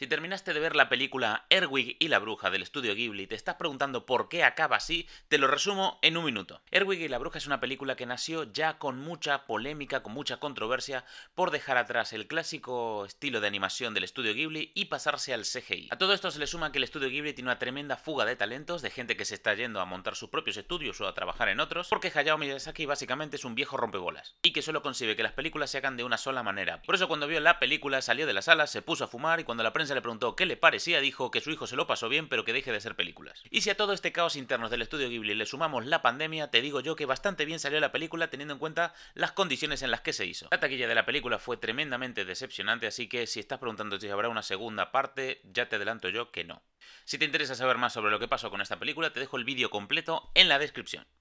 Si terminaste de ver la película Erwig y la bruja del estudio Ghibli y te estás preguntando por qué acaba así, te lo resumo en un minuto. Erwig y la bruja es una película que nació ya con mucha polémica, con mucha controversia, por dejar atrás el clásico estilo de animación del estudio Ghibli y pasarse al CGI. A todo esto se le suma que el estudio Ghibli tiene una tremenda fuga de talentos, de gente que se está yendo a montar sus propios estudios o a trabajar en otros, porque Hayao Miyazaki básicamente es un viejo rompebolas, y que solo concibe que las películas se hagan de una sola manera. Por eso cuando vio la película salió de la sala, se puso a fumar y cuando la prensa le preguntó qué le parecía, dijo que su hijo se lo pasó bien, pero que deje de ser películas. Y si a todo este caos interno del estudio Ghibli le sumamos la pandemia, te digo yo que bastante bien salió la película teniendo en cuenta las condiciones en las que se hizo. La taquilla de la película fue tremendamente decepcionante, así que si estás preguntando si habrá una segunda parte, ya te adelanto yo que no. Si te interesa saber más sobre lo que pasó con esta película, te dejo el vídeo completo en la descripción.